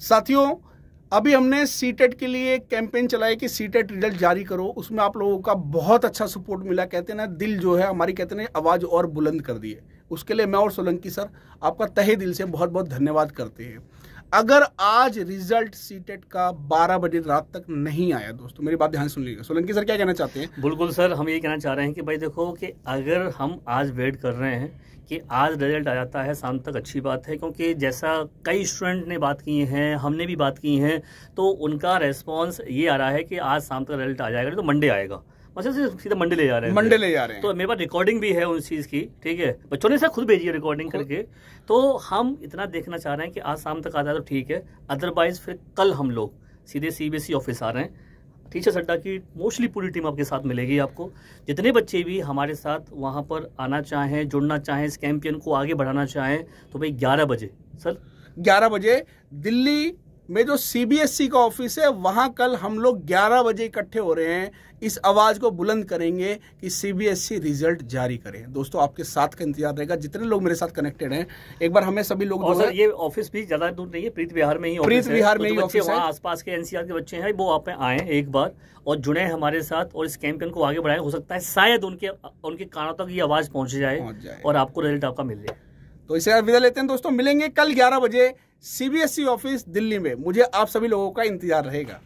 साथियों अभी हमने सीटेट e के लिए एक कैंपेन चलाई कि सीटेट रिजल्ट e जारी करो उसमें आप लोगों का बहुत अच्छा सपोर्ट मिला कहते हैं ना दिल जो है हमारी कहते हैं आवाज़ और बुलंद कर दी है उसके लिए मैं और सोलंकी सर आपका तहे दिल से बहुत बहुत धन्यवाद करते हैं अगर आज रिजल्ट सीटेट का 12 बजे रात तक नहीं आया दोस्तों मेरी बात ध्यान सुन लीजिएगा सोलंकी सर क्या कहना चाहते हैं बिल्कुल सर हम ये कहना चाह रहे हैं कि भाई देखो कि अगर हम आज वेट कर रहे हैं कि आज रिजल्ट आ जाता है शाम तक अच्छी बात है क्योंकि जैसा कई स्टूडेंट ने बात की हैं हमने भी बात की हैं तो उनका रेस्पॉन्स ये आ रहा है कि आज शाम तक रिजल्ट आ जाएगा तो मंडे आएगा वैसे अच्छा, सीधा मंडे ले जा रहे हैं मंडे ले जा रहे हैं तो मेरे पास रिकॉर्डिंग भी है उस चीज़ की ठीक है बच्चों ने सर खुद भेजी है रिकॉर्डिंग करके तो हम इतना देखना चाह रहे हैं कि आज शाम तक आता है तो ठीक है अदरवाइज फिर कल हम लोग सीधे सी ऑफिस e आ रहे हैं टीचर्स अड्डा की मोस्टली पूरी टीम आपके साथ मिलेगी आपको जितने बच्चे भी हमारे साथ वहाँ पर आना चाहें जुड़ना चाहें इस कैंपियन को आगे बढ़ाना चाहें तो भाई ग्यारह बजे सर ग्यारह बजे दिल्ली में जो सीबीएसई e का ऑफिस है वहां कल हम लोग 11 बजे इकट्ठे हो रहे हैं इस आवाज को बुलंद करेंगे कि सीबीएसई e रिजल्ट जारी करें दोस्तों आपके साथ का इंतजार रहेगा जितने लोग मेरे साथ कनेक्टेड हैं एक बार हमें सभी लोग और ये ऑफिस भी ज्यादा दूर नहीं है प्रीत बिहार में ही प्रीत बिहार में ही ऑफिस है तो आसपास के एनसीआर के बच्चे हैं वो आप आए एक बार और जुड़े हमारे साथ और इस कैंपेन को आगे बढ़ाए हो सकता है शायद उनके उनके कानों तक ये आवाज पहुंच जाए और आपको रिजल्ट आपका मिल जाए तो इसे विदा लेते हैं दोस्तों मिलेंगे कल ग्यारह बजे सीबीएसई e ऑफिस दिल्ली में मुझे आप सभी लोगों का इंतजार रहेगा